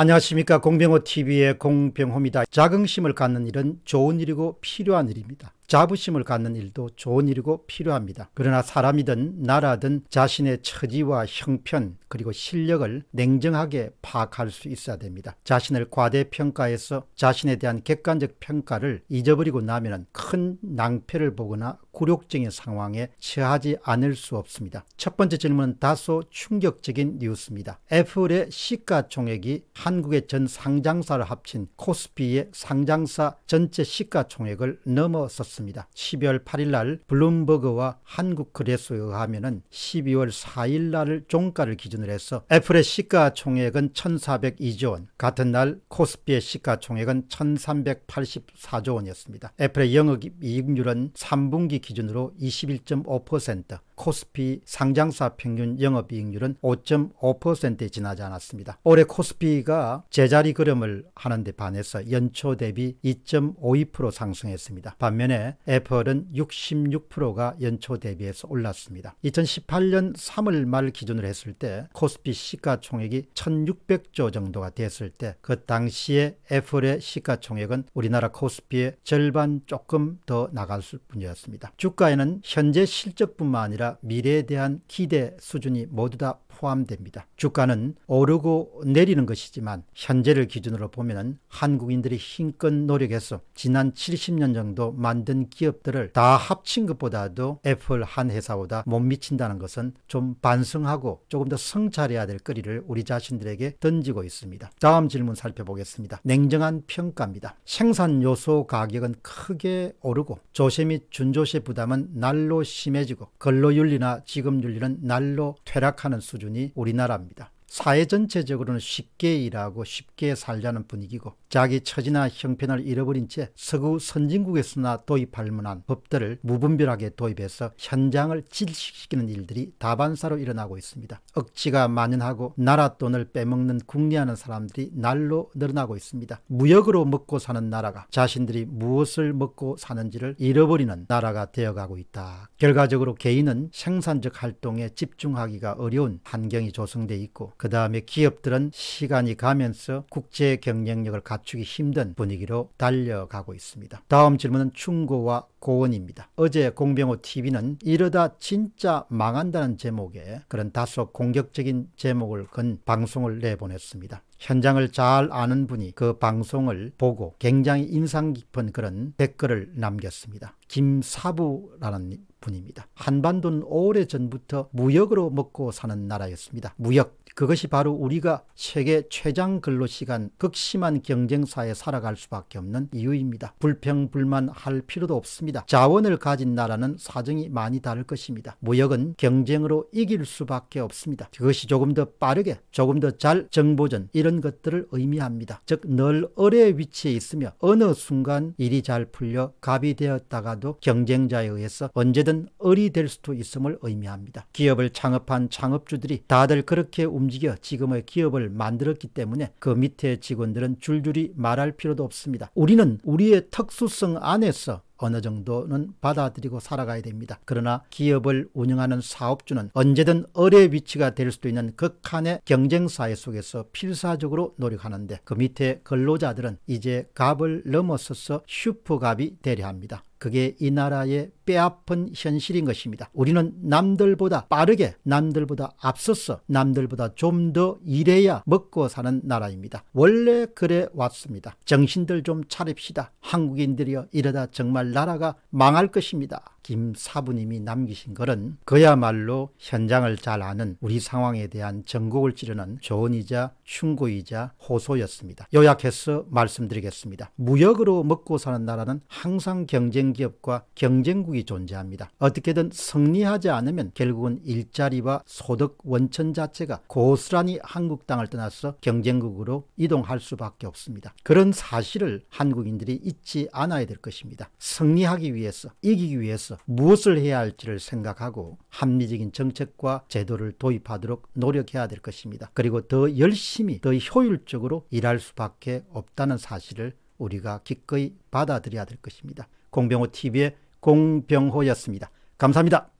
안녕하십니까 공병호 TV의 공병호입니다. 자긍심을 갖는 일은 좋은 일이고 필요한 일입니다. 자부심을 갖는 일도 좋은 일이고 필요합니다. 그러나 사람이든 나라든 자신의 처지와 형편 그리고 실력을 냉정하게 파악할 수 있어야 됩니다. 자신을 과대평가해서 자신에 대한 객관적 평가를 잊어버리고 나면 큰 낭패를 보거나 굴욕적인 상황에 처하지 않을 수 없습니다. 첫 번째 질문은 다소 충격적인 뉴스입니다. 애플의 시가총액이 한국의 전 상장사를 합친 코스피의 상장사 전체 시가총액을 넘어섰습니다. 있습니다. 12월 8일 날 블룸버그와 한국그레스에 의하면 12월 4일 날 종가를 기준으로 해서 애플의 시가총액은 1,402조 원, 같은 날 코스피의 시가총액은 1,384조 원이었습니다. 애플의 영업이익률은 3분기 기준으로 21.5%, 코스피 상장사 평균 영업이익률은 5.5%에 지나지 않았습니다. 올해 코스피가 제자리 걸음을 하는데 반해서 연초 대비 2.52% 상승했습니다. 반면에 애플은 66%가 연초 대비해서 올랐습니다. 2018년 3월 말 기준으로 했을 때 코스피 시가총액이 1600조 정도가 됐을 때 그 당시에 애플의 시가총액은 우리나라 코스피의 절반 조금 더나갈을 뿐이었습니다. 주가에는 현재 실적뿐만 아니라 아니라 미래에 대한 기대 수준이 모두 다 포함됩니다. 주가는 오르고 내리는 것이지만 현재를 기준으로 보면 한국인들이 힘껏 노력해서 지난 70년 정도 만든 기업들을 다 합친 것보다도 애플 한 회사보다 못 미친다는 것은 좀 반성하고 조금 더 성찰해야 될 거리를 우리 자신들에게 던지고 있습니다. 다음 질문 살펴보겠습니다. 냉정한 평가입니다. 생산 요소 가격은 크게 오르고 조세 및 준조세 부담은 날로 심해지고 근로 윤리나 지금 윤리는 날로 퇴락하는 수준이 우리나라입니다. 사회 전체적으로는 쉽게 일하고 쉽게 살자는 분위기고 자기 처지나 형편을 잃어버린 채 서구 선진국에서나 도입할 만한 법들을 무분별하게 도입해서 현장을 질식시키는 일들이 다반사로 일어나고 있습니다. 억지가 만연하고 나라 돈을 빼먹는 궁리하는 사람들이 날로 늘어나고 있습니다. 무역으로 먹고 사는 나라가 자신들이 무엇을 먹고 사는지를 잃어버리는 나라가 되어가고 있다. 결과적으로 개인은 생산적 활동에 집중하기가 어려운 환경이 조성돼 있고 그 다음에 기업들은 시간이 가면서 국제 경쟁력을 갖추기 힘든 분위기로 달려가고 있습니다. 다음 질문은 충고와 고언입니다 어제 공병호TV는 이러다 진짜 망한다는 제목의 그런 다소 공격적인 제목을 건 방송을 내보냈습니다. 현장을 잘 아는 분이 그 방송을 보고 굉장히 인상 깊은 그런 댓글을 남겼습니다. 김사부라는 분입니다. 한반도는 오래전부터 무역으로 먹고 사는 나라였습니다. 무역 그것이 바로 우리가 세계 최장 근로시간 극심한 경쟁사에 살아갈 수밖에 없는 이유입니다. 불평불만 할 필요도 없습니다. 자원을 가진 나라는 사정이 많이 다를 것입니다. 무역은 경쟁으로 이길 수밖에 없습니다. 그것이 조금 더 빠르게 조금 더 잘 정보전 이런 것들을 의미합니다. 즉늘 어뢰 위치에 있으며 어느 순간 일이 잘 풀려 갑이 되었다가도 경쟁자에 의해서 언제든 어리 될 수도 있음을 의미합니다. 기업을 창업한 창업주들이 다들 그렇게 움직입니다. 움직여 지금의 기업을 만들었기 때문에 그 밑에 직원들은 줄줄이 말할 필요도 없습니다. 우리는 우리의 특수성 안에서 어느 정도는 받아들이고 살아가야 됩니다. 그러나 기업을 운영하는 사업주는 언제든 어뢰 위치가 될 수도 있는 극한의 경쟁사회 속에서 필사적으로 노력하는데 그 밑에 근로자들은 이제 갑을 넘어서서 슈퍼갑이 되려 합니다. 그게 이 나라의 뼈아픈 현실인 것입니다. 우리는 남들보다 빠르게 남들보다 앞서서 남들보다 좀 더 일해야 먹고 사는 나라입니다. 원래 그래 왔습니다. 정신들 좀 차립시다. 한국인들이여 이러다 정말 나라가 망할 것입니다. 김사부님이 남기신 글은 그야말로 현장을 잘 아는 우리 상황에 대한 전곡을 찌르는 조언이자 충고이자 호소였습니다. 요약해서 말씀드리겠습니다. 무역으로 먹고 사는 나라는 항상 경쟁기업과 경쟁국이 존재합니다. 어떻게든 승리하지 않으면 결국은 일자리와 소득 원천 자체가 고스란히 한국 땅을 떠나서 경쟁국으로 이동할 수밖에 없습니다. 그런 사실을 한국인들이 잊지 않아야 될 것입니다. 승리하기 위해서 이기기 위해서 무엇을 해야 할지를 생각하고 합리적인 정책과 제도를 도입하도록 노력해야 될 것입니다. 그리고 더 열심히 더 효율적으로 일할 수밖에 없다는 사실을 우리가 기꺼이 받아들여야 될 것입니다. 공병호 TV의 공병호였습니다. 감사합니다.